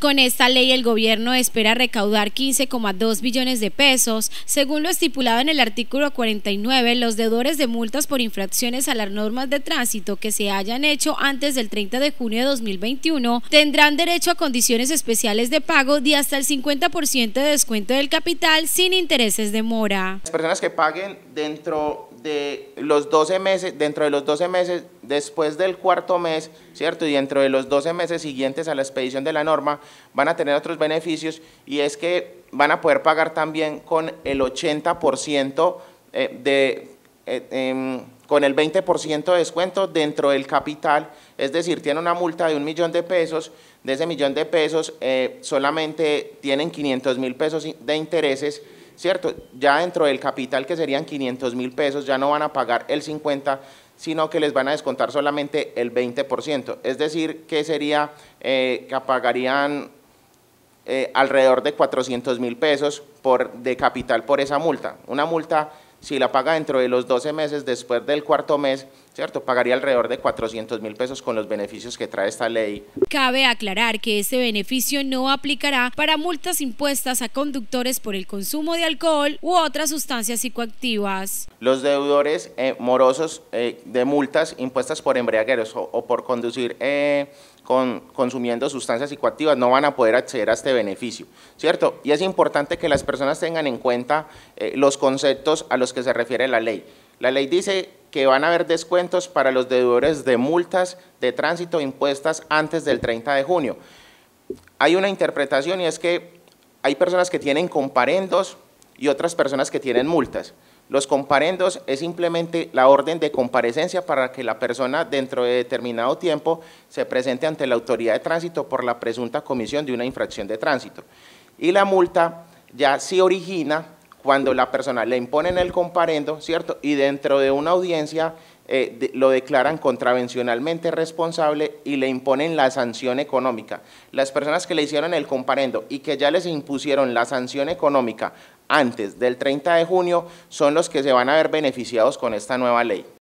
Con esta ley el gobierno espera recaudar 15,2 billones de pesos. Según lo estipulado en el artículo 49, los deudores de multas por infracciones a las normas de tránsito que se hayan hecho antes del 30 de junio de 2021 tendrán derecho a condiciones especiales de pago de hasta el 50% de descuento del capital sin intereses de mora. Las personas que paguen dentro de los 12 meses, dentro de los 12 meses, después del cuarto mes, ¿cierto? Y dentro de los 12 meses siguientes a la expedición de la norma, van a tener otros beneficios y es que van a poder pagar también con el 80% eh, de, eh, em, con el 20% de descuento dentro del capital, es decir, tiene una multa de un millón de pesos, de ese millón de pesos eh, solamente tienen 500 mil pesos de intereses, ¿cierto? Ya dentro del capital, que serían 500 mil pesos, ya no van a pagar el 50, sino que les van a descontar solamente el 20%. Es decir, que sería eh, que pagarían eh, alrededor de 400 mil pesos de capital por esa multa. Una multa, si la paga dentro de los 12 meses, después del cuarto mes, ¿cierto? Pagaría alrededor de 400 mil pesos con los beneficios que trae esta ley. Cabe aclarar que este beneficio no aplicará para multas impuestas a conductores por el consumo de alcohol u otras sustancias psicoactivas. Los deudores eh, morosos eh, de multas impuestas por embriagueros o, por conducir eh, con, consumiendo sustancias psicoactivas no van a poder acceder a este beneficio, ¿cierto? Y es importante que las personas tengan en cuenta los conceptos a los que se refiere la ley. La ley dice que van a haber descuentos para los deudores de multas de tránsito impuestas antes del 30 de junio. Hay una interpretación y es que hay personas que tienen comparendos y otras personas que tienen multas. Los comparendos es simplemente la orden de comparecencia para que la persona dentro de determinado tiempo se presente ante la autoridad de tránsito por la presunta comisión de una infracción de tránsito. Y la multa ya sí origina cuando la persona le imponen el comparendo, ¿cierto? Y dentro de una audiencia eh, lo declaran contravencionalmente responsable y le imponen la sanción económica. Las personas que le hicieron el comparendo y que ya les impusieron la sanción económica antes del 30 de junio son los que se van a ver beneficiados con esta nueva ley.